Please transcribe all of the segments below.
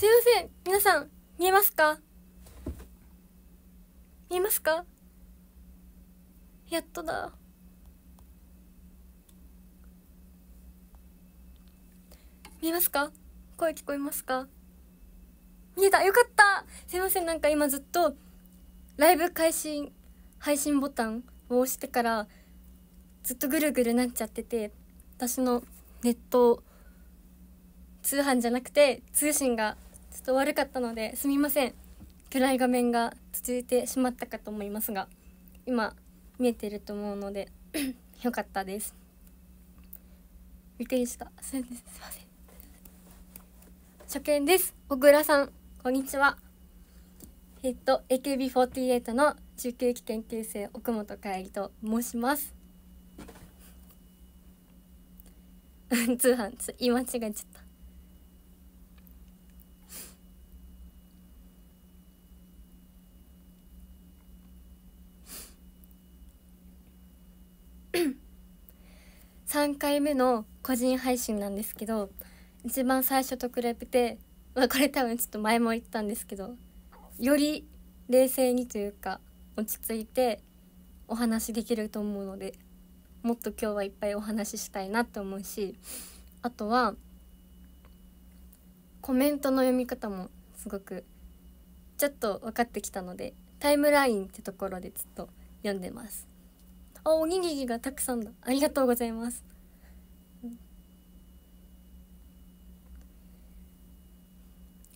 すいません皆さん見えますか見えますかやっとだ見えますか声聞こえますか見えたよかったすいませんなんか今ずっとライブ開始配信ボタンを押してからずっとぐるぐるなっちゃってて私のネット通販じゃなくて通信がちょっと悪かったのですみません暗い画面が続いてしまったかと思いますが今見えてると思うので よかったですびっくりしたすみません初見です小倉さんこんにちはえっと AKB48 の中継機研究生奥本海里と申します 通販言い間違えちゃった3 回目の個人配信なんですけど一番最初と比べて、まあ、これ多分ちょっと前も言ったんですけどより冷静にというか落ち着いてお話できると思うのでもっと今日はいっぱいお話ししたいなと思うしあとはコメントの読み方もすごくちょっと分かってきたのでタイムラインってところでちょっと読んでます。あおにぎりがたくさんだありがとうございます、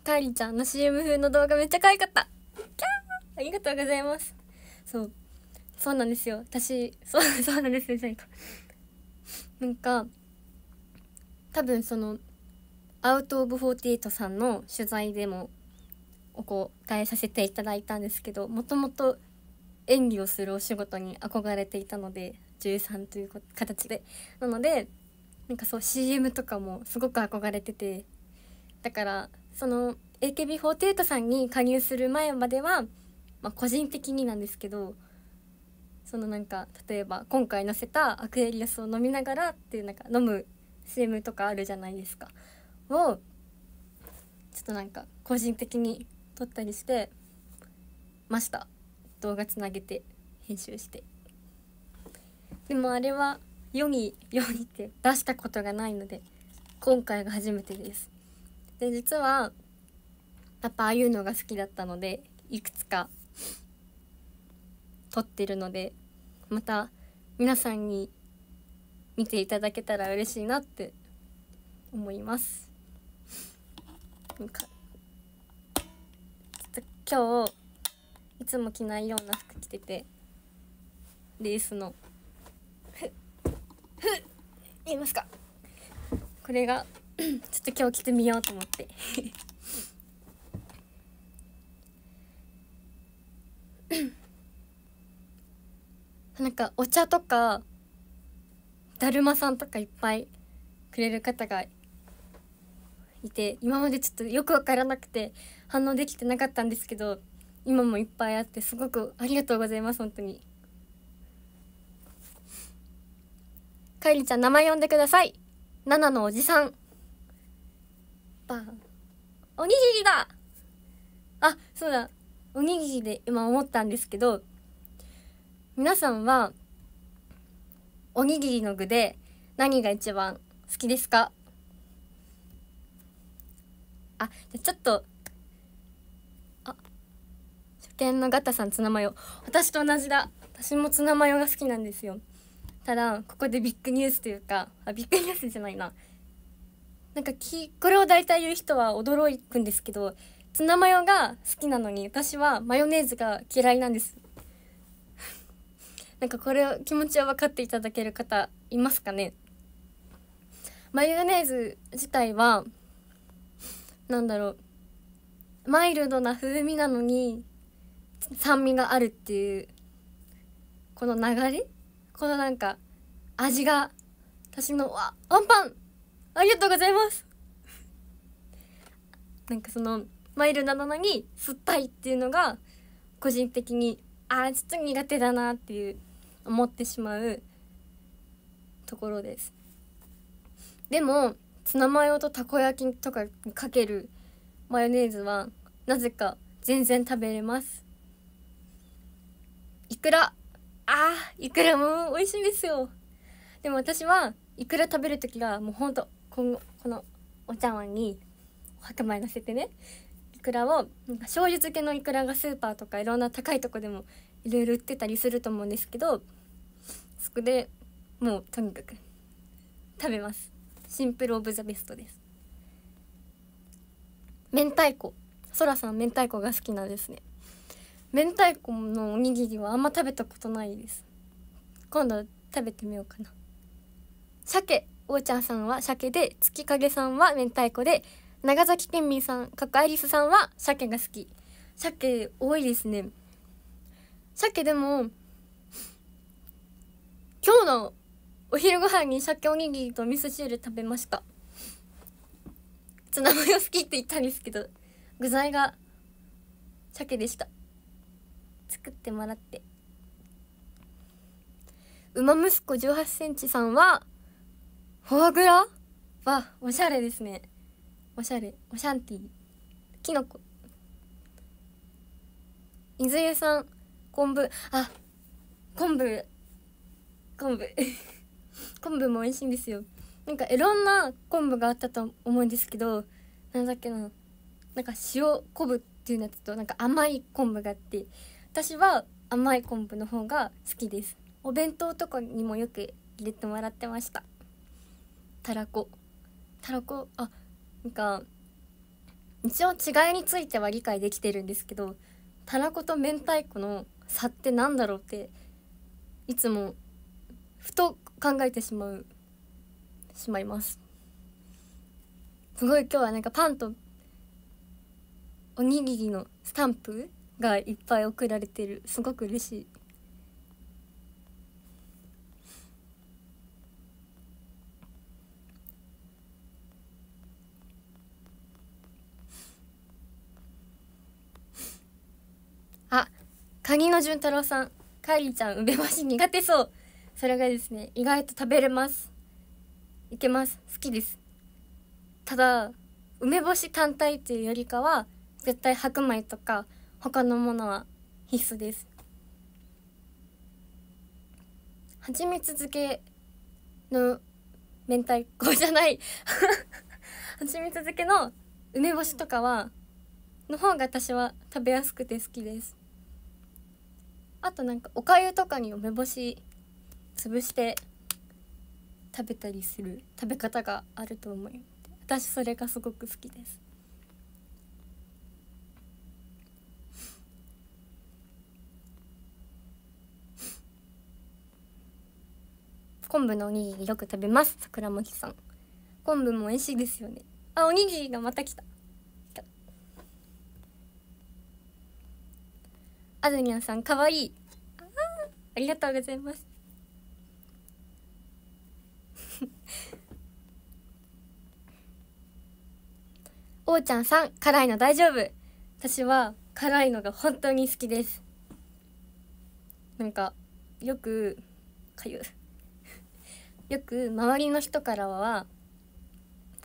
かえりちゃんの CM 風の動画めっちゃ可愛かったキャーありがとうございますそうそうなんですよ私そう そうなんですよじゃかなんか多分そのアウト・オブ・フォーティエイトさんの取材でもお答えさせていただいたんですけどもともと演技をするお仕事に憧れていたので13という形でなのでなんかそう CM とかもすごく憧れててだからその AKB48 さんに加入する前までは、まあ、個人的になんですけどそのなんか例えば今回載せたアクエリアスを飲みながらっていうなんか飲む CM とかあるじゃないですかをちょっとなんか個人的に撮ったりしてました。動画つなげて編集してでもあれは世に世にって出したことがないので今回が初めてですで実はやっぱああいうのが好きだったのでいくつか撮ってるのでまた皆さんに見ていただけたら嬉しいなって思います今日いつも着ないような服着ててレースのふっふっ言いますかこれがちょっと今日着てみようと思ってなんかお茶とかだるまさんとかいっぱいくれる方がいて今までちょっとよく分からなくて反応できてなかったんですけど今もいっぱいあってすごくありがとうございます本当にかえりちゃん名前呼んでくださいナナのおじさんバンおにぎりだあそうだおにぎりで今思ったんですけど皆さんはおにぎりの具で何が一番好きですかあじゃちょっと見のガタさんツナマヨ私と同じだ私もツナマヨが好きなんですよただここでビッグニュースというかあビッグニュースじゃないななんかきこれを大体言う人は驚くんですけどツナマヨが好きなのに私はマヨネーズが嫌いなんですなんかこれを気持ちを分かっていただける方いますかねマヨネーズ自体はなんだろうマイルドな風味なのに酸味があるっていうこの流れこのなんか味が私のわワンパンありがとうございますなんかそのマイルドなのに酸っぱいっていうのが個人的にあちょっと苦手だなっていう思ってしまうところですでもツナマヨとたこ焼きとかにかけるマヨネーズはなぜか全然食べれますイクラ。ああ、イクラも美味しいんですよ。でも私は、イクラ食べる時が、もうほんと、今後、このお茶碗に、お白米のせてね、イクラを、なんか醤油漬けのイクラがスーパーとかいろんな高いとこでも、いろいろ売ってたりすると思うんですけど、そこでもうとにかく食べますシンプルオブザベストです明太子そらさん明太子が好きなんですね明太子のおにぎりはあんま食べたことないです今度食べてみようかな鮭おうちゃんさんは鮭で月影さんは明太子で長崎県民さんかっこアイリスさんは鮭が好き鮭多いですね鮭でも今日のお昼ご飯に鮭おにぎりと味噌汁食べましたツナマヨ好きって言ったんですけど具材が鮭でした作ってもらって馬息子1 8センチさんはフォアグラはおしゃれですねおしゃれおシャンティきのこ伊豆湯さん昆布あ昆布昆布 昆布も美味しいんですよなんかいろんな昆布があったと思うんですけどなんだっけななんか塩昆布っていうやつとなんか甘い昆布があって私は甘い昆布の方が好きですお弁当とかにもよく入れてもらってましたたらこたらこあなんか一応違いについては理解できてるんですけどたらこと明太子の差って何だろうっていつもふと考えてしまうしまいますすごい今日はなんかパンとおにぎりのスタンプがいっぱい送られてるすごく嬉しい。あカニの潤太郎さんかりちゃん梅干し苦手そうそれがですね意外と食べれますいけます好きですただ梅干し単体っていうよりかは絶対白米とか他のものは必須です蜂蜜漬けの明太子じゃない蜂蜜漬けの梅干しとかはの方が私は食べやすくて好きですあとなんかおかゆとかに梅干し潰して食べたりする食べ方があると思い私それがすごく好きです昆布のおにぎりよく食べます桜もきさん昆布も美味しいですよねあおにぎりがまた来た来たあずにゃんさんかわいいあありがとうございますおう ちゃんさん辛いの大丈夫私は辛いのが本当に好きですなんかよくかゆよく周りの人からは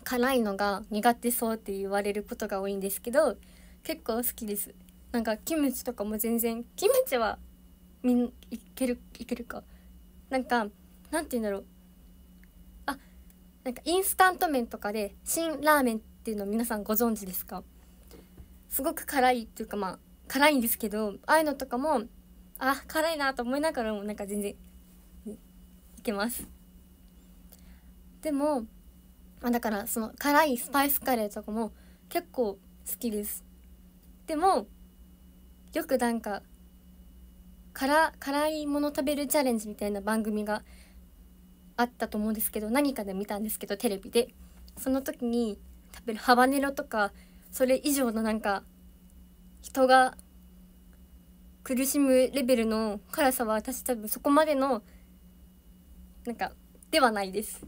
辛いのが苦手そうって言われることが多いんですけど結構好きですなんかキムチとかも全然キムチはみんいけるいけるかなんかなんて言うんだろうあなんかインスタント麺とかで辛ラーメンっていうの皆さんご存知ですかすごく辛いっていうかまあ辛いんですけどああいうのとかもあ辛いなと思いながらもなんか全然いけますでもだからその辛いスパイスカレーとかも結構好きですでもよくなんか辛辛いもの食べるチャレンジみたいな番組があったと思うんですけど何かで見たんですけどテレビでその時に食べるハバネロとかそれ以上のなんか人が苦しむレベルの辛さは私多分そこまでのなんかではないです。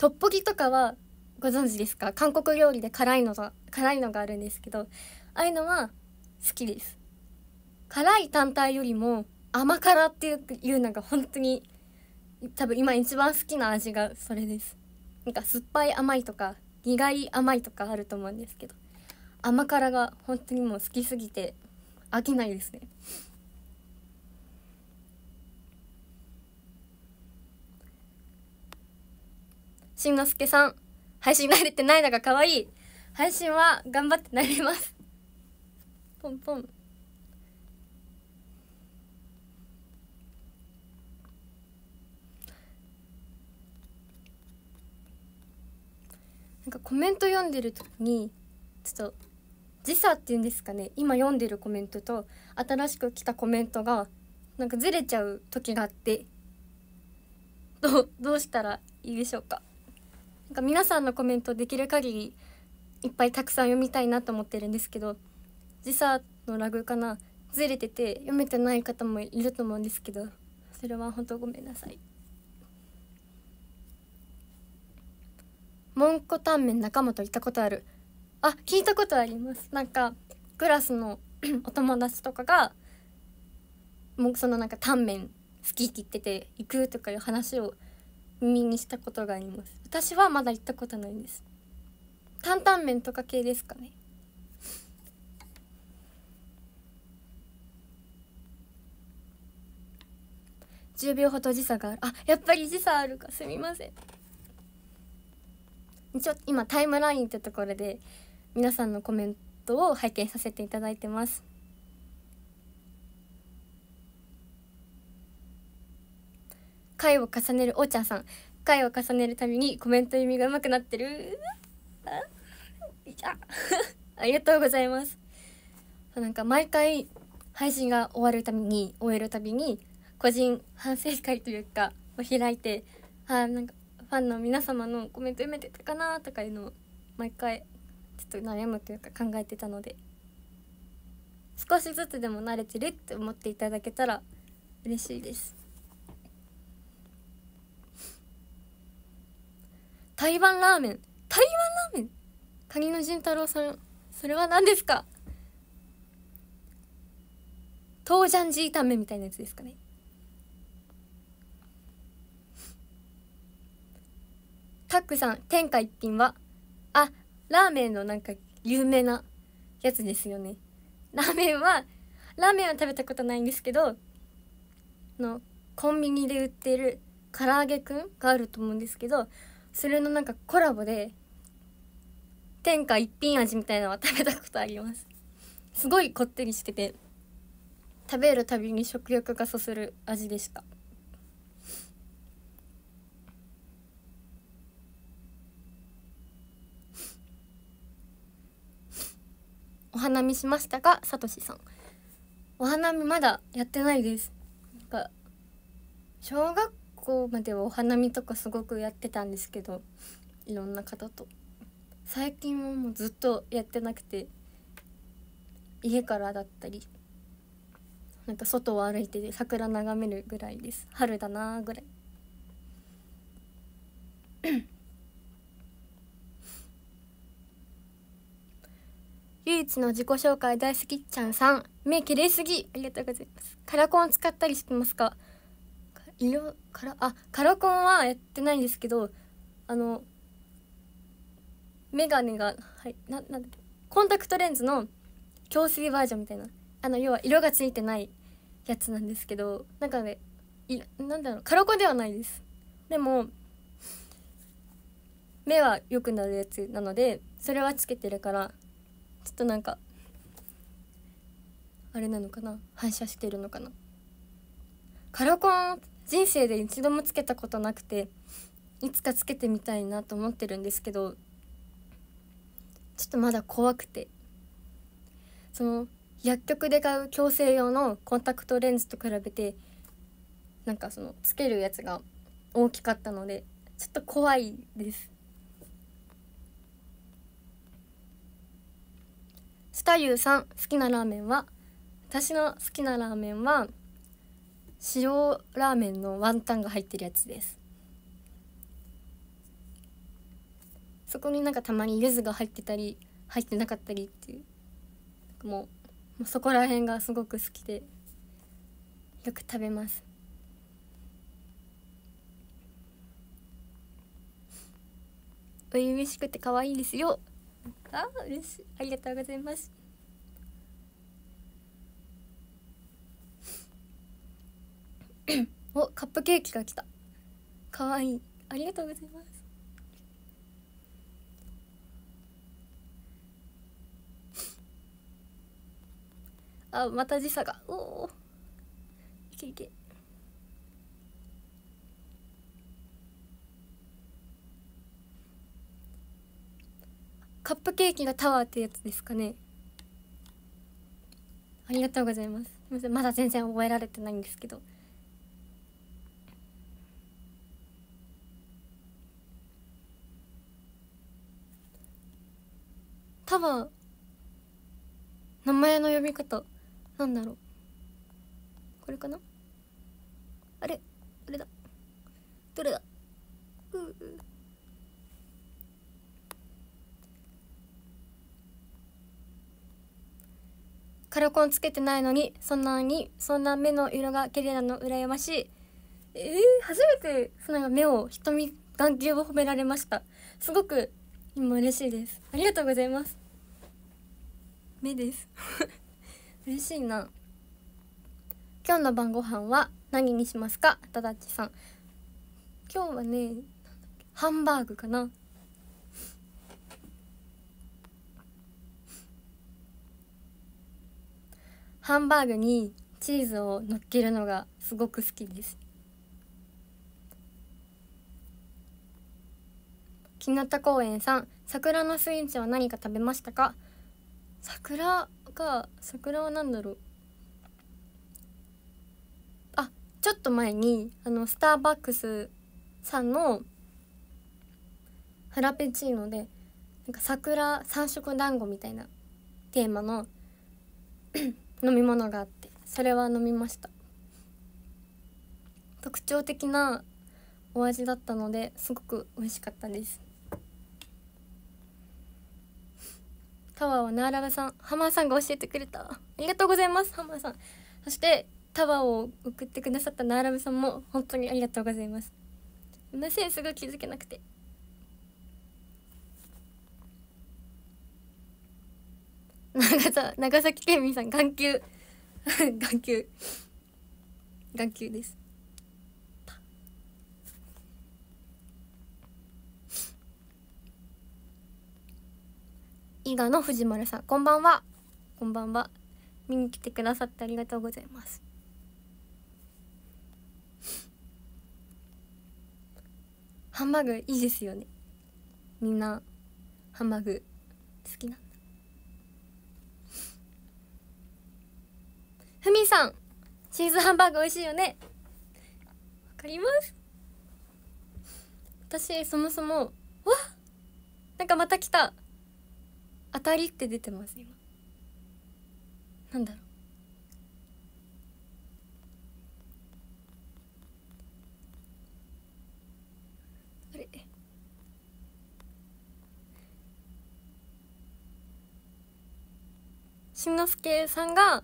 トッポギとかはご存知ですか韓国料理で辛いのが辛いのがあるんですけどああいうのは好きです辛い単体よりも甘辛っていうのが本当に多分今一番好きな味がそれですなんか酸っぱい甘いとか苦い甘いとかあると思うんですけど甘辛が本当にもう好きすぎて飽きないですねしんのすけさん配信慣れてないのが可愛い配信は頑張ってなりますポンポンなんかコメント読んでる時にちょっと時差っていうんですかね今読んでるコメントと新しく来たコメントがなんかずれちゃう時があってどどうしたらいいでしょうかなんか皆さんのコメントできる限りいっぱいたくさん読みたいなと思ってるんですけど時差のラグかなずれてて読めてない方もいると思うんですけどそれは本当ごめんなさい。蒙古タンメン間と行ったことあるあ聞いたことありますなんかクラスの お友達とかがもうそのなんかタンメン好きって言ってて行くとかいう話を耳にしたことがあります私はまだ行ったことないです担々麺とか系ですかね1秒ほど時差があるあやっぱり時差あるかすみません一応今タイムラインってところで皆さんのコメントを拝見させていただいてます回を重ねるお茶さん回を重ねるためにコメント読みが上手くなってる ありがとうございますなんか毎回配信が終わるたびに終えるたびに個人反省会というかを開いてあなんかファンの皆様のコメント読めてたかなとかいうのを毎回ちょっと悩むというか考えてたので少しずつでも慣れてるって思っていただけたら嬉しいです台湾ラーメン台湾ラーメン谷野潤太郎さんそれは何ですか豆ジャンジ炒めみたいなやつですかねタックさん天下一品はあラーメンのなんか有名なやつですよねラーメンはラーメンは食べたことないんですけどのコンビニで売ってる唐揚げくんがあると思うんですけどそれのなんかコラボで天下一品味みたいなのは食べたことありますすごいこってりしてて食べるたびに食欲がそする味でしたお花見しましたかさとしさんお花見まだやってないですなんか小学校まではお花見とかすごくやってたんですけどいろんな方と最近はもうずっとやってなくて家からだったりなんか外を歩いて桜眺めるぐらいです春だなぐらい 唯一の自己紹介大好きちゃんさん目綺麗すぎありがとうございますカラコン使ったりしてますか色からあカラコンはやってないんですけどあの眼鏡がはいななんだっけコンタクトレンズの強水バージョンみたいなあの要は色がついてないやつなんですけどなんかねいなんだろうカラコンではないですでも目は良くなるやつなのでそれはつけてるからちょっとなんかあれなのかな反射してるのかなカラコン人生で一度もつけたことなくていつかつけてみたいなと思ってるんですけどちょっとまだ怖くてその薬局で買う矯正用のコンタクトレンズと比べてなんかそのつけるやつが大きかったのでちょっと怖いですスタユーさん好きなラーメンは私の好きなラーメンは塩ラーメンのワンタンが入ってるやつですそこになんかたまに柚子が入ってたり入ってなかったりっていうもうもうそこら辺がすごく好きでよく食べますおいしくて可愛いですよあ嬉しいありがとうございます おカップケーキが来たかわいいありがとうございます あまた時差がおおいけいけカップケーキがタワーってやつですかねありがとうございますすみませんまだ全然覚えられてないんですけど多分名前の呼び方なんだろうこれかなあれあれだどれだううカラコンつけてないのにそんなにそんな目の色が綺麗なの羨ましいえー、初めてその目を瞳眼球を褒められましたすごく今嬉しいですありがとうございます目です 嬉しいな今日の晩ご飯は何にしますかただちさん今日はねハンバーグかなハンバーグにチーズをのっけるのがすごく好きです日向公園さん桜のスイーツは何か食べましたか桜か桜は何だろうあちょっと前にあのスターバックスさんのフラペチーノでなんか桜三色団子みたいなテーマの 飲み物があってそれは飲みました特徴的なお味だったのですごく美味しかったですタワーをナーラバさんハマーさんが教えてくれたありがとうございますハマーさんそしてタワーを送ってくださったナーラブさんも本当にありがとうございますすいませんすぐ気づけなくて長さ長崎県民さん眼球眼球眼球です伊賀の藤丸さんこんばんはこんばんは見に来てくださってありがとうございますハンバーグいいですよねみんなハンバーグ好きなんだふみさんチーズハンバーグ美味しいよねわかります私そもそもわなんかまた来た当たりって出てます今なんだろうあれしんのすけさんが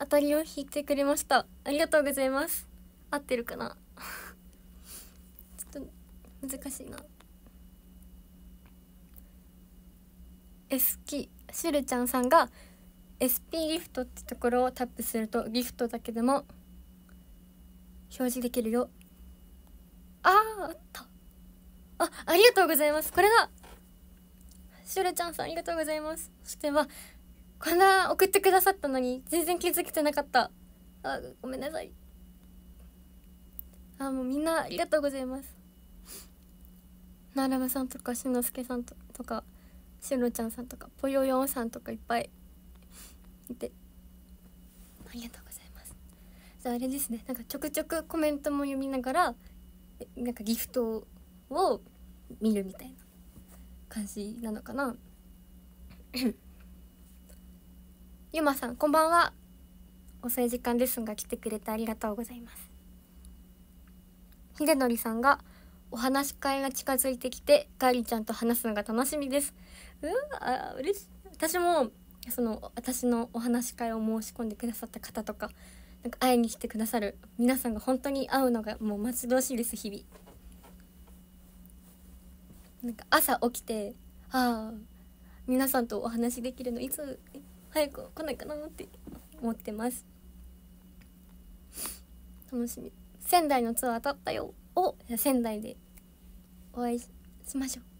当たりを引いてくれましたありがとうございます合ってるかな ちょっと難しいな S キしるちゃんさんが SP ギフトってところをタップするとギフトだけでも表示できるよああったあありがとうございますこれだしゅるちゃんさんありがとうございますそしてはこんな送ってくださったのに全然気づけてなかったあごめんなさいあもうみんなありがとうございますならむさんとかしんのすけさんととかしのちゃんさんとかぽよよんさんとかいっぱいいてありがとうございますじゃああれですねなんかちょくちょくコメントも読みながらなんかギフトを見るみたいな感じなのかな ゆまさんこんばんは遅い時間ですが来てくれてありがとうございますひでのりさんがお話し会が近づいてきてガーリちゃんと話すのが楽しみですわ嬉しい私もその私のお話し会を申し込んでくださった方とかなんか会いに来てくださる皆さんが本当に会うのがもう待ち遠しいです日々なんか朝起きてああ皆さんとお話できるのいつ早く来ないかなって思ってます楽しみ仙台のツアー当たったよを仙台でお会いしましょう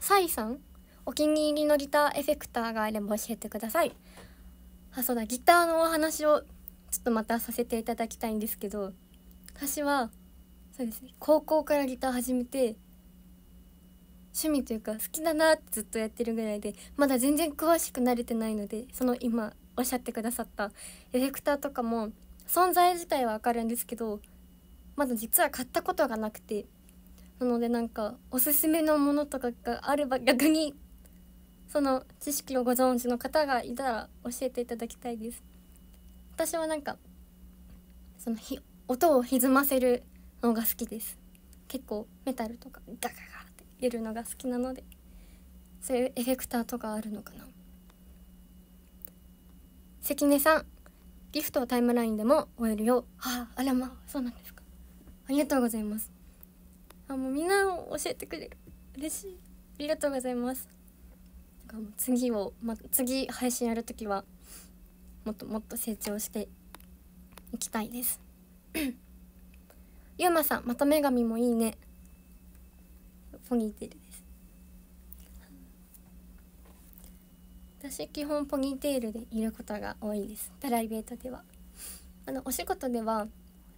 サイさんお気に入りのギターエフェクターがあれば教えてくださいあそうだギターのお話をちょっとまたさせていただきたいんですけど私はそうですね高校からギター始めて趣味というか好きだなってずっとやってるぐらいでまだ全然詳しくなれてないのでその今おっしゃってくださったエフェクターとかも存在自体は分かるんですけどまだ実は買ったことがなくてなのでなんかおすすめのものとかがあれば逆にその知識をご存知の方がいたら教えていただきたいです私はなんかそのひ音を歪ませるのが好きです結構メタルとかガガガって入れるのが好きなのでそういうエフェクターとかあるのかな関根さんギフトタイムラインでも終えるよはああらまあそうなんですかありがとうございますあもうみんな教えてくれる嬉しいありがとうございます次を、ま、次配信やるときはもっともっと成長していきたいですゆうまさんまた女神もいいねポニーテールです私基本ポニーテールでいることが多いですプライベートではあのお仕事では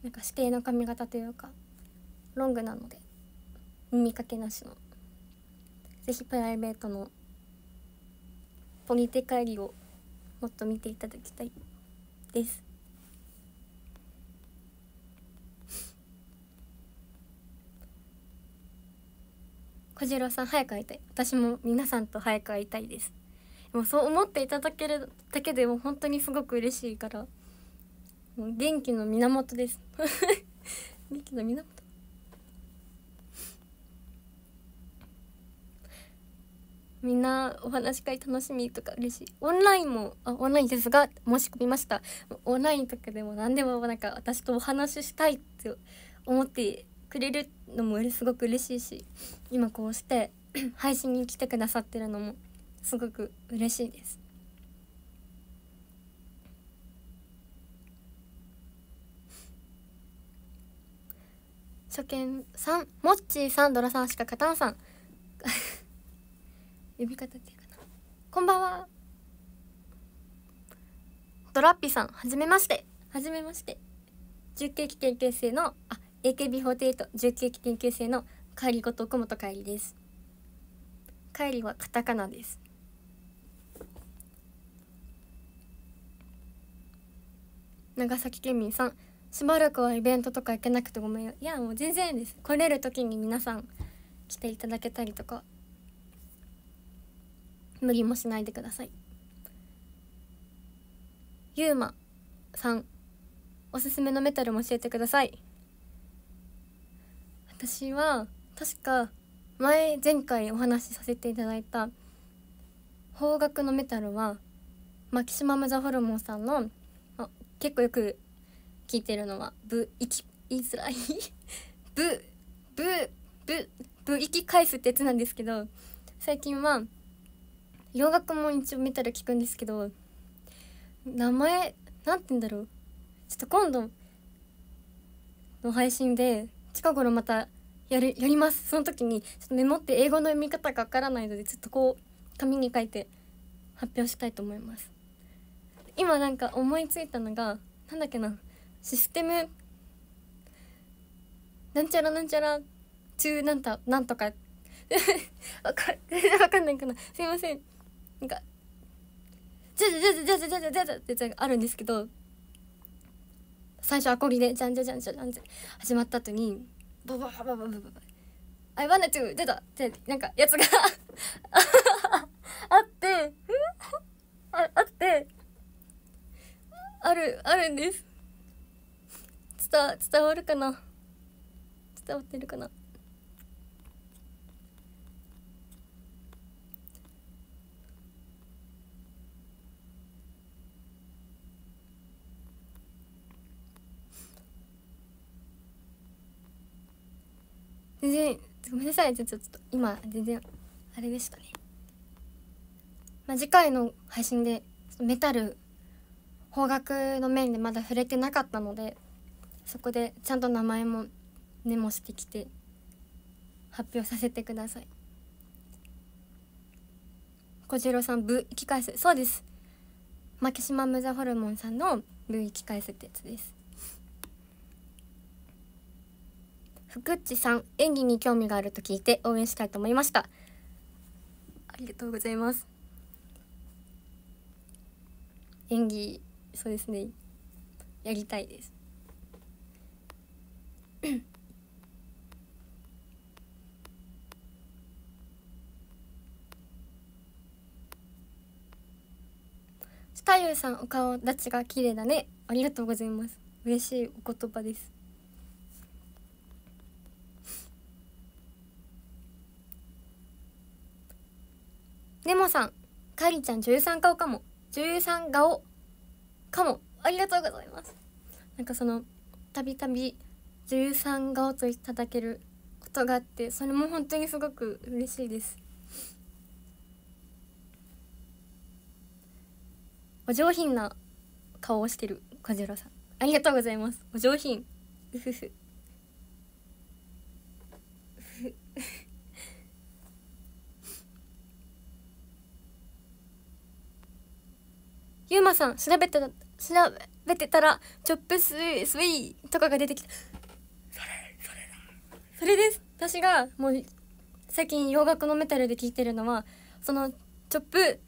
なんか指定の髪型というかロングなので見かけなしのぜひプライベートのポニテ帰りをもっと見ていただきたいです小次郎さん早く会いたい私も皆さんと早く会いたいですでもそう思っていただけるだけでも本当にすごく嬉しいから元気の源です 元気の源みんなお話し会楽しみとか嬉しいオンラインもあオンラインですが申し込みましたオンラインとかでも何でもなんか私とお話ししたいって思ってくれるのもすごく嬉しいし今こうして 配信に来てくださってるのもすごく嬉しいです初見さんモッチーさんドラさんしか勝たんさん呼び方っていうかなこんばんはドラッピーさんはじめましてはじめまして10期研究生のあ AKB48119 期研究生の帰りごと奥本帰りです帰りはカタカナです長崎県民さんしばらくはイベントとか行けなくてごめんよいやもう全然です来れる時に皆さん来ていただけたりとか無理もしないでくださいゆうまさんおすすめのメタルも教えてください私は確か前前回お話しさせていただいた邦楽のメタルはマキシマム・ザ・ホルモンさんのあ結構よく聞いてるのは「ぶ」生き言いラらブ・ブ・ブ・ブ・ぶ」「生き返す」ってやつなんですけど最近は洋楽も一応見たら聞くんですけど名前なんて言うんだろうちょっと今度の配信で近頃またやるやりますその時にちょっとメモって英語の読み方がわからないのでちょっとこう紙に書いて発表したいと思います今なんか思いついたのがなんだっけなシステムなんちゃらなんちゃら中なんたなんとか わかんないかなすいませんなんか「じゃじゃじゃじゃじゃじゃじゃじゃ」ってあるんですけど最初アコギで「じゃんじゃじゃんじゃじゃん」っ始まった後に「ババババババババ」「I wanna to」出たってなんかやつがあってああってあるあるんです伝伝わるかな伝わってるかな全然ごめんなさいちょっと今全然あれでしたね、まあ、次回の配信でメタル方角の面でまだ触れてなかったのでそこでちゃんと名前もメモしてきて発表させてください小次郎さん「部生き返す」そうです牧島ムザホルモンさんの「部生き返す」ってやつです福地さん演技に興味があると聞いて応援したいと思いましたありがとうございます演技そうですねやりたいです太陽さんお顔立ちが綺麗だねありがとうございます嬉しいお言葉ですネモさん、かりちゃん女優さん顔かも。女優さん顔かも。ありがとうございます。なんかその、たびたび女優さん顔といただけることがあって、それも本当にすごく嬉しいです。お上品な顔をしてる小次郎さん。ありがとうございます。お上品。うふふ。ゆうまさん調べて調べてたらチョップスイスイとかが出てきたそれそれだそれです私がもう最近洋楽のメタルで聴いてるのはそのチョップ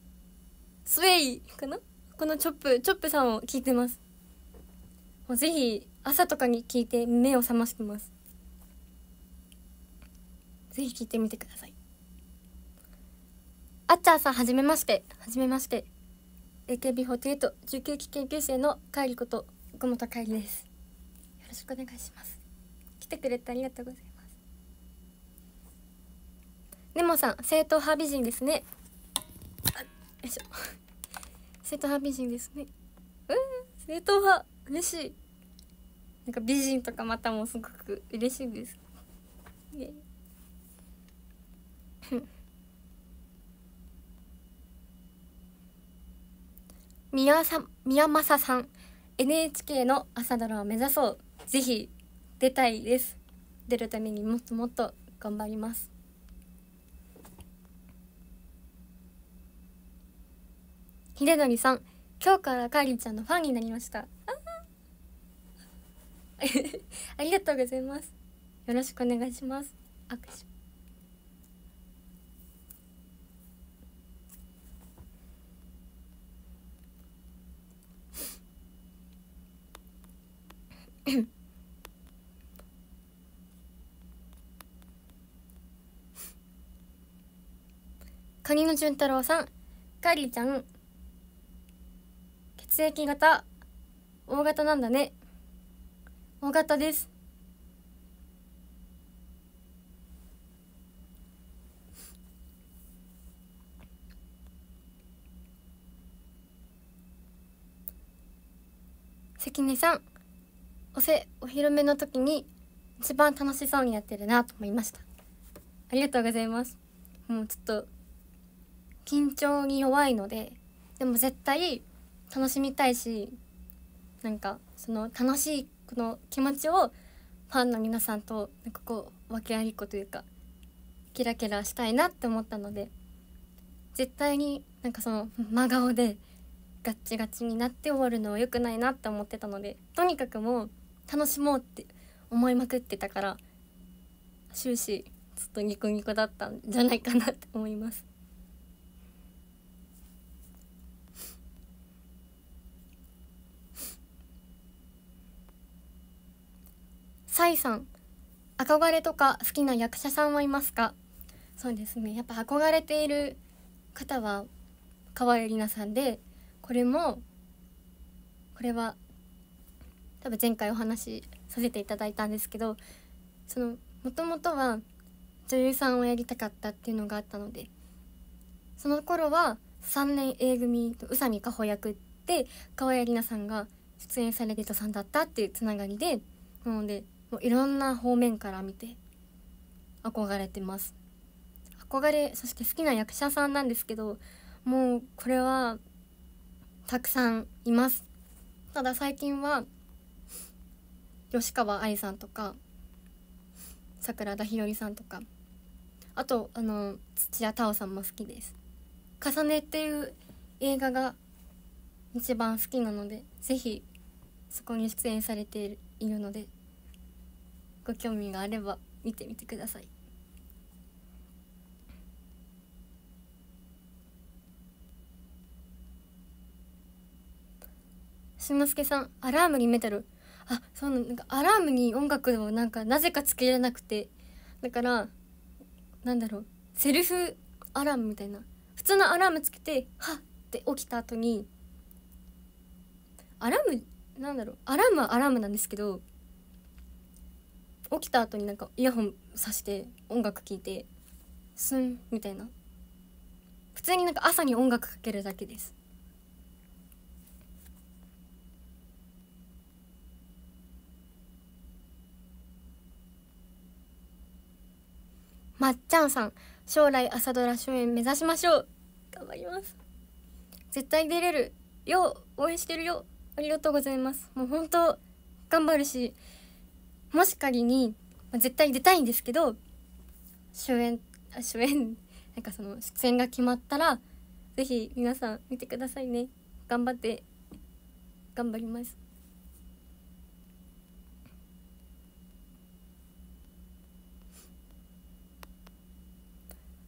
スウェイかなこのチョップチョップさんを聴いてますもうぜひ朝とかに聴いて目を覚ましてますぜひ聴いてみてくださいあっちゃんさんはじめましてはじめまして AKB48 19期研究生の海里こと久本海里ですよろしくお願いします来てくれてありがとうございますネモさん正統派美人ですねよいしょ 正統派美人ですねうん正統派嬉しいなんか美人とかまたもすごく嬉しいですイエイ宮さ宮正さん NHK の朝ドラを目指そうぜひ出たいです出るためにもっともっと頑張りますひでのりさん今日からかりんちゃんのファンになりました ありがとうございますよろしくお願いします握手 カニの潤太郎さんかりちゃん血液型大型なんだね大型です関根さんおせお披露目の時に一番楽しそうにやってるなと思いましたありがとうございますもうちょっと緊張に弱いのででも絶対楽しみたいしなんかその楽しいこの気持ちをファンの皆さんとなんかこう分けり。いっこというかキラキラしたいなって思ったので絶対になんかその真顔でガッチガチになって終わるのは良くないなって思ってたのでとにかくもう楽しもうって思いまくってたから終始ちょっとニコニコだったんじゃないかなって思います。サイさん憧れとか好きな役者さんはいますかそうですねやっぱ憧れている方は川栄李奈さんでこれもこれは多分前回お話しさせていただいたんですけどそのもともとは女優さんをやりたかったっていうのがあったのでその頃は3年 A 組と宇佐美加穂役で川谷里奈さんが出演されてたさんだったっていうつながりでなのでもういろんな方面から見て憧れてます憧れそして好きな役者さんなんですけどもうこれはたくさんいますただ最近は吉川愛さんとか桜田ひよりさんとかあとあの土屋太鳳さんも好きです「重ね」っていう映画が一番好きなので是非そこに出演されているのでご興味があれば見てみてくださいしのすけさん「アラームにメタル」あそうなんかアラームに音楽をなんかなぜかつけれなくてだからなんだろうセルフアラームみたいな普通のアラームつけてはっって起きた後にアラームなんだろうアラームはアラームなんですけど起きた後になんかイヤホンさして音楽聴いてスンみたいな普通になんか朝に音楽かけるだけですまっちゃんさん将来朝ドラ主演目指しましょう頑張ります絶対出れるよ応援してるよありがとうございますもう本当頑張るしもし仮に、まあ、絶対出たいんですけど主演あ主演なんかその出演が決まったら是非皆さん見てくださいね頑張って頑張ります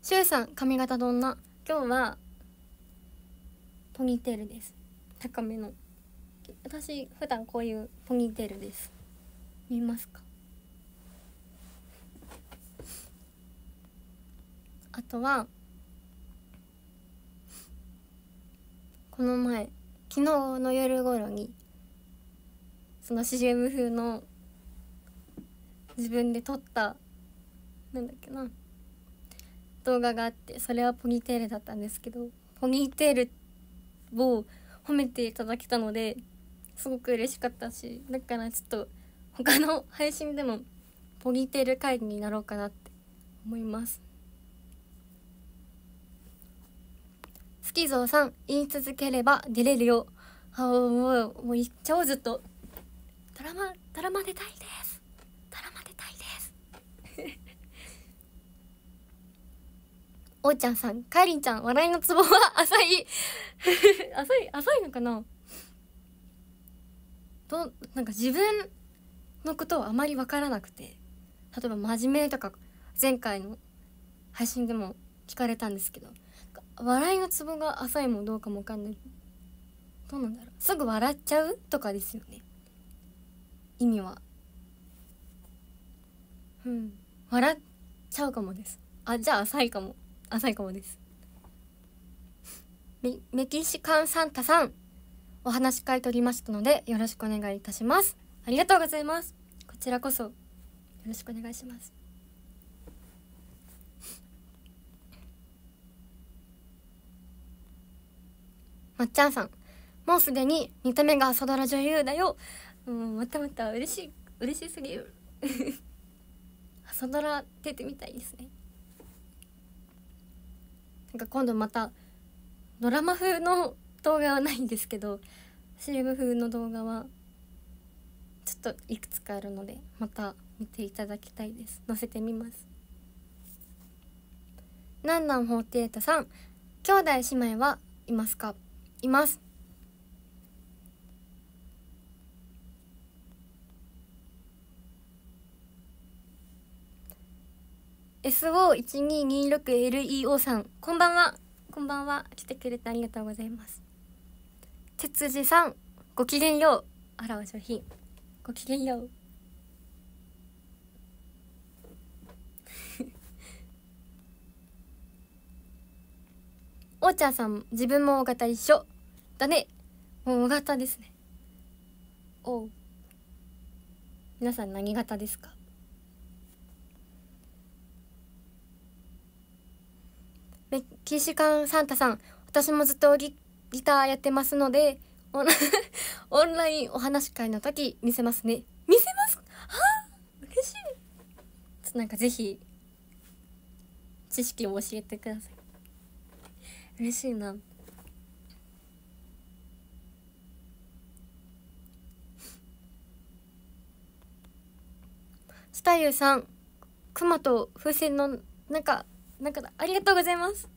しゅうさん髪型どんな今日はポニーテールです高めの私普段こういうポニーテールです見ますかあとはこの前昨日の夜頃にその CM 風の自分で撮ったなんだっけな動画があってそれはポニーテールだったんですけどポニーテールを褒めていただけたのですごく嬉しかったしだからちょっと他の配信でもポニーテール会議になろうかなって思いますスキゾーさん言い続ければ出れるよあもうもう言っちゃおうずっとドラマドラマ出たいですおうちゃんさん、かりんちゃん、笑いのツボは浅い。浅い、浅いのかなどなんか自分のことをあまり分からなくて例えば真面目とか前回の配信でも聞かれたんですけど笑いのツボが浅いもどうかも分かんないどうなんだろうすぐ笑っちゃうとかですよね意味はうん笑っちゃうかもですあじゃあ浅いかも浅いかもですメメキシカンサンタさんお話し会取りましたのでよろしくお願いいたしますありがとうございますこちらこそよろしくお願いしますまっちゃんさんもうすでに見た目が朝ドラ女優だようんまたまた嬉しい嬉しすぎる 朝ドラ出てみたいですねなんか今度またドラマ風の動画はないんですけど CM 風の動画はちょっといくつかあるのでまた見ていただきたいです載せてみますなんなん48さん兄弟姉妹はいますかいます SO1226LEO さんこんばんはこんばんは来てくれてありがとうございます哲司さんごきげんようあらわ商品ごきげんよう おーちゃんさん自分も大型一緒だねもう大型ですねおう皆さん何型ですか騎士官サンタさん私もずっとギターやってますのでオン オンラインお話会の時見せますね見せますはあ嬉しいなんかぜひ知識を教えてください嬉しいなスタユさん、熊と風船のなんかありがとうございます。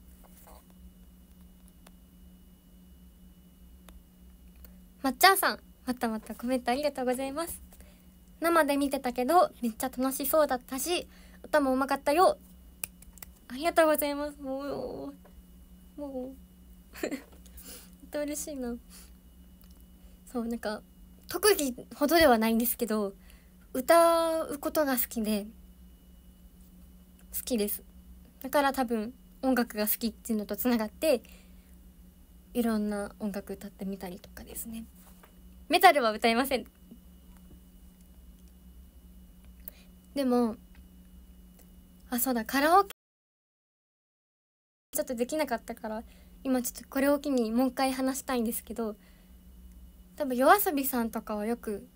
まっちゃんさんまたまたコメントありがとうございます生で見てたけどめっちゃ楽しそうだったし歌もうまかったよありがとうございますもうもうと 嬉しいなそうなんか特技ほどではないんですけど歌うことが好きで好きですだから多分音楽が好きっていうのとつながっていろんな音楽歌ってみたりとかですねメタルは歌いませんでもあそうだカラオケちょっとできなかったから今ちょっとこれを機にもう一回話したいんですけど多分 yoasobi さんとかはよく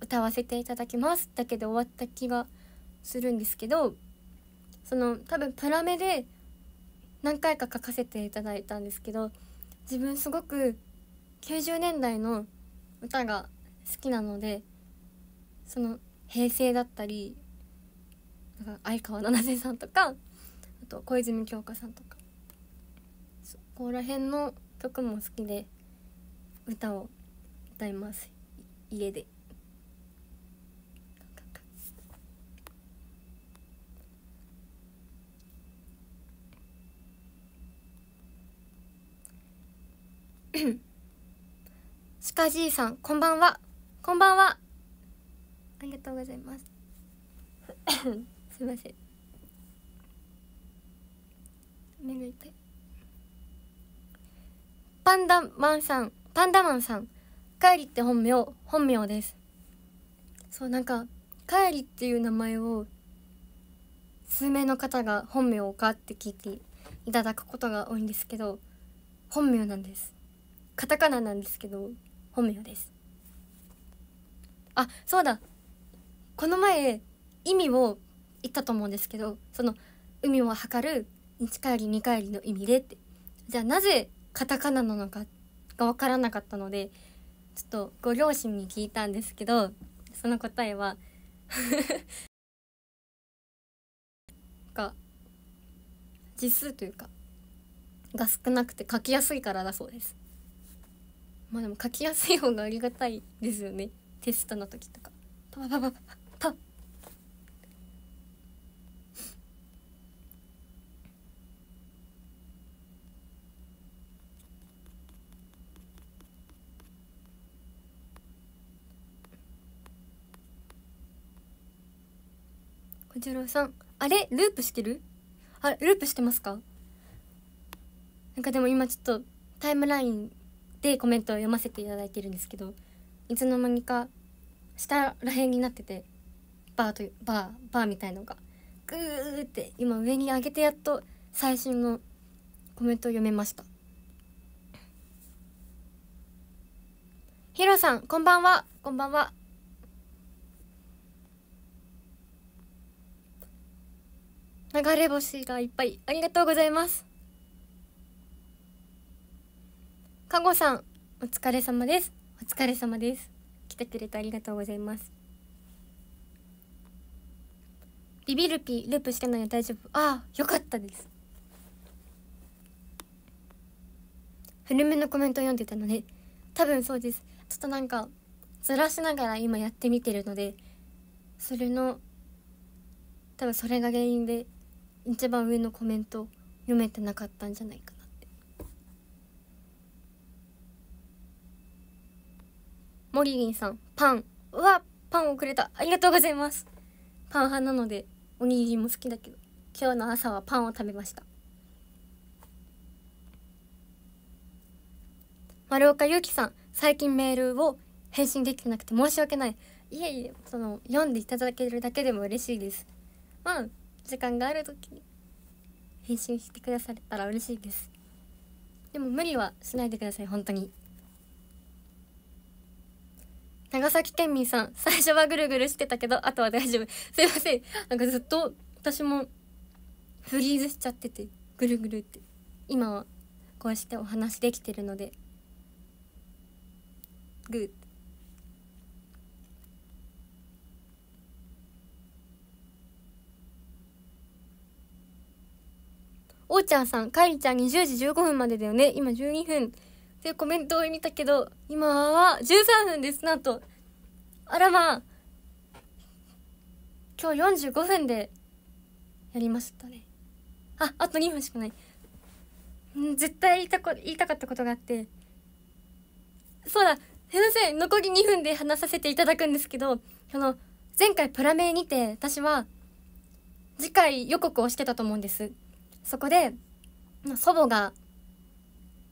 歌わせていただきますだけで終わった気がするんですけどその多分プラメで何回か書かせていただいたんですけど自分すごく90年代の歌が好きなのでその平成だったり相川七瀬さんとかあと小泉京香さんとかそこら辺の曲も好きで歌を歌います家で。スカジさんこんばんはこんばんはありがとうございます すいません目が痛いパンダマンさんパンダマンさん帰りって本名本名ですそうなんか帰りっていう名前を数名の方が本名かって聞いていただくことが多いんですけど本名なんですカタカナなんですけど本名ですあそうだこの前意味を言ったと思うんですけどその海を測る1回り2回りの意味でってじゃあなぜカタカナなのかが分からなかったのでちょっとご両親に聞いたんですけどその答えはか 字数というかが少なくて書きやすいからだそうですまあでも書きやすい方がありがたいですよねテストの時とかパパパパパパ小次郎さんあれループしてるあループしてますかなんかでも今ちょっとタイムラインでコメントを読ませていただいてるんですけどいつの間にか下らへんになっててバーというバーバーみたいのがグーって今上に上げてやっと最新のコメントを読めましたヒロさんこんばんはこんばんは流れ星がいっぱいありがとうございますかごさん、お疲れ様です。お疲れ様です。来てくれてありがとうございます。ビビるピループしてないよ大丈夫。ああ、よかったです。古めのコメント読んでたので多分そうです。ちょっとなんか、ずらしながら今やってみてるので、それの、多分それが原因で、一番上のコメント読めてなかったんじゃないか。もぎりんさん、パン。うわ、パンをくれた。ありがとうございます。パン派なので、おにぎりも好きだけど、今日の朝はパンを食べました。丸岡ゆうきさん、最近メールを返信できてなくて申し訳ない。いえいえ、その、読んでいただけるだけでも嬉しいです。まあ、時間がある時に返信してくださったら嬉しいです。でも無理はしないでください、本当に。長崎県民さん 最初はぐるぐるしてたけどあとは大丈夫 すいませんなんかずっと私もフリーズしちゃっててぐるぐるって今はこうしてお話できてるのでグーおーちゃんさん、かいりちゃん20時15分までだよね。今12分。でコメントを見たけど、今は13分です、なんと。あらまあ。今日45分でやりましたね。あ、あと2分しかない。ん絶対言いたこ言いたかったことがあって。そうだ、すいません、残り2分で話させていただくんですけど、その、前回プラメにて私は、次回予告をしてたと思うんです。そこで、祖母が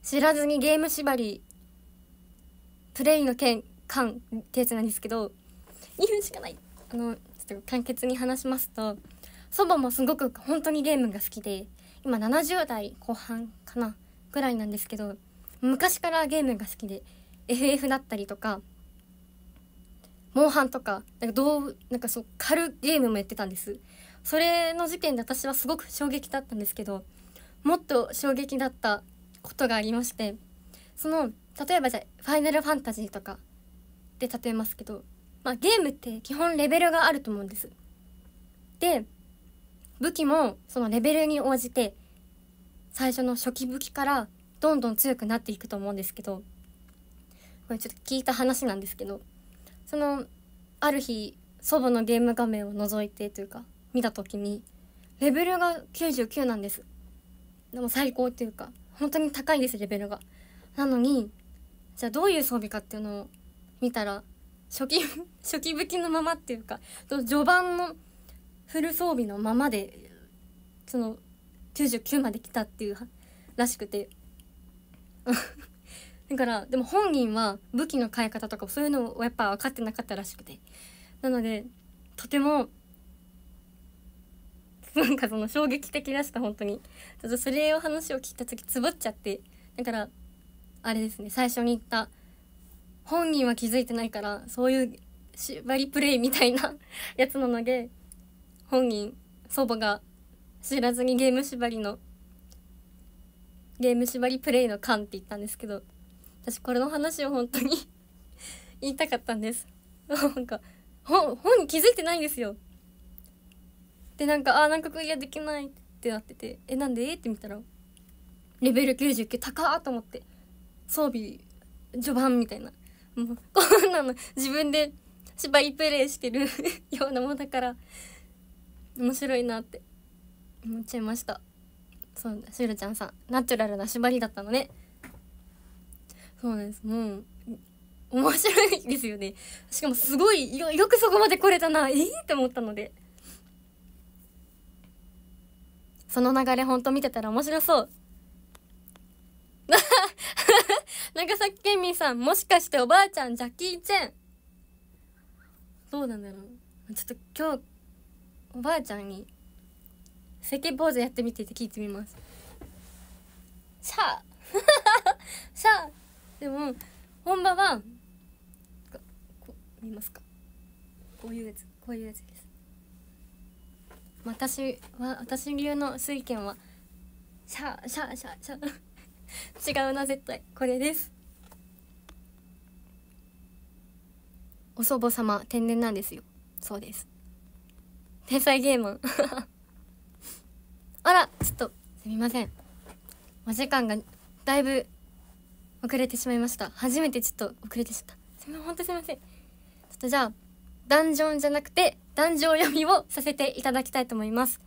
知らずにゲーム縛りプレイの件感ってやつなんですけど2分しかないあのちょっと簡潔に話しますと祖母もすごく本当にゲームが好きで今70代後半かなぐらいなんですけど昔からゲームが好きで FF だったりとかモンハンとかなんかどうなんかそう軽いゲームもやってたんですそれの事件で私はすごく衝撃だったんですけどもっと衝撃だったことがありましてその例えばじゃあ「ファイナルファンタジー」とかで例えますけど、まあ、ゲームって基本レベルがあると思うんです。で武器もそのレベルに応じて最初の初期武器からどんどん強くなっていくと思うんですけどこれちょっと聞いた話なんですけどそのある日祖母のゲーム画面を覗いてというか見た時にレベルが99なんですでも最高というか本当に高いですレベルがなのにじゃあどういう装備かっていうのを見たら初期 初期武器のままっていうか序盤のフル装備のままでその99まで来たっていうらしくて だからでも本人は武器の買い方とかそういうのをやっぱ分かってなかったらしくてなのでとても なんかその衝撃的でした本当にちょっとそれを話を聞いた時つぼっちゃってだからあれですね最初に言った本人は気づいてないからそういう縛りプレイみたいな やつなので本人祖母が知らずにゲーム縛りのゲーム縛りプレイの感って言ったんですけど私これの話を本当に 言いたかったんですなんか本本気づいてないんですよでなんかあなんかクリアできないってなっててえなんでって見たらレベル99高っと思って装備序盤みたいなもうこんなの自分で芝居プレイしてる ようなもんだから面白いなって思っちゃいましたそうだシュルちゃんさんナチュラルな縛りだったのねそうですもう面白いですよねしかもすごいよくそこまで来れたなええー、って思ったのでその流れほんと見てたら面白そう。長崎県民さん、もしかしておばあちゃん、ジャッキー・チェン。どうなんだろう。ちょっと今日、おばあちゃんに、席ポーズやってみてって聞いてみます。シャー シャーでも、本場は、こ、見ますかこういうやつ、こういうやつ。私は私流の水拳はシャーシャーシャーシャー違うな絶対これですお祖母様天然なんですよそうです天才ゲームあらちょっとすみませんお時間がだいぶ遅れてしまいました初めてちょっと遅れてしまったすみません本当すみませんちょっとじゃあダンジョンじゃなくて壇上読みをさせていただきたいと思います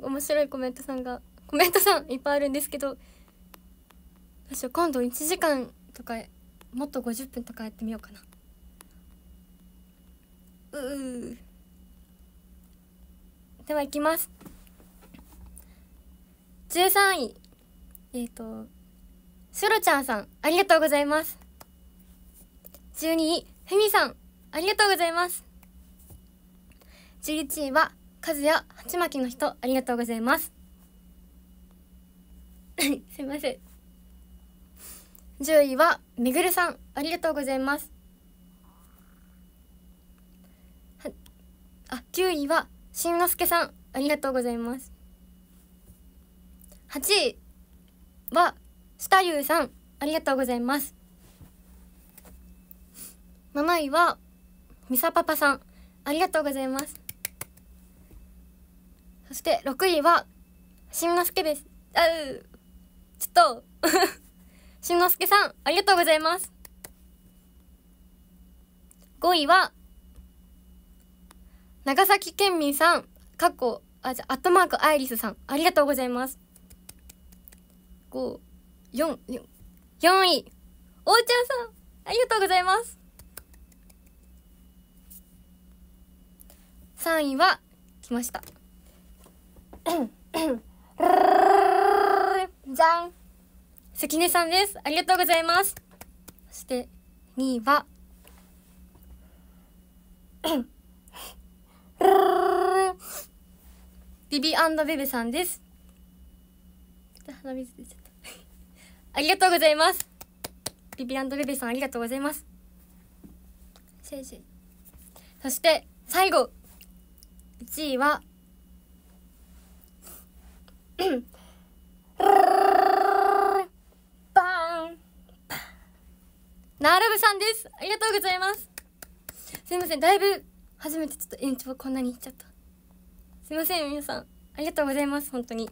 面白いコメントさんがコメントさんいっぱいあるんですけど私今度1時間とかもっと50分とかやってみようかなうではいきます13位えっ、ー、とシロちゃんさんありがとうございます12位ふみさんありがとうございます十一位は和也鉢巻きの人ありがとうございます すみません十位はめぐるさんありがとうございますあ九位はしんのすけさんありがとうございます八位はしたゆうさんありがとうございます7位はミサパパさんありがとうございますそして6位はしんのすけですあうちょっと しんのすけさんありがとうございます5位は長崎県民さんかっこあじゃアットマークアイリスさんありがとうございます5 4 4位おうちゃんさんありがとうございます3位は来ましたじゃん関根さんですありがとうございますそして2位はビビベベさんです鼻水出ちゃったありがとうございますビビベベさんありがとうございますそして最後1位はバーンナーラブさんですありがとうございますすいませんだいぶ初めてちょっと延長こんなにいっちゃったすいません皆さんありがとうございます本当に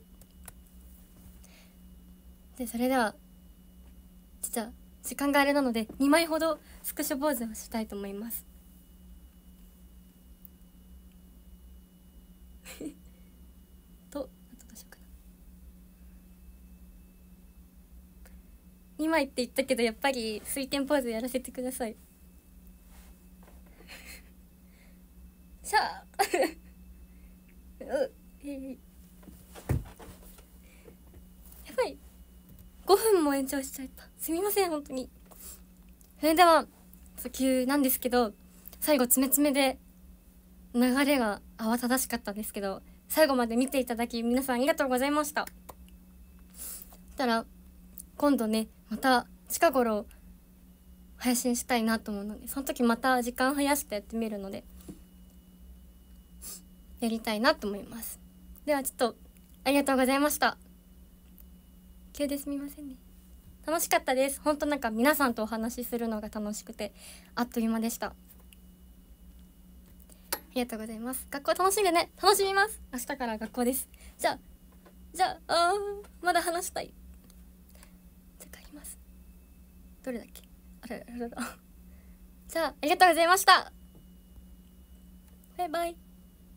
でそれでは実は時間があれなので2枚ほどスクショポーズをしたいと思います とあとどうしようかな2枚って言ったけどやっぱり水天ポーズやらせてくださいさあ ー うえやばい5分も延長しちゃったすみません本当にそれでは急なんですけど最後つめつめで流れが慌ただしかったんですけど最後まで見ていただき皆さんありがとうございましたたら今度ねまた近頃配信したいなと思うのでその時また時間増やしてやってみるのでやりたいなと思いますではちょっとありがとうございました急ですみませんね楽しかったです本当なんか皆さんとお話しするのが楽しくてあっという間でしたありがとうございます学校楽しんでね楽しみます明日から学校ですじゃあじゃああまだ話したいじゃあ帰りますどれだっけあららららじゃあありがとうございましたバイバイ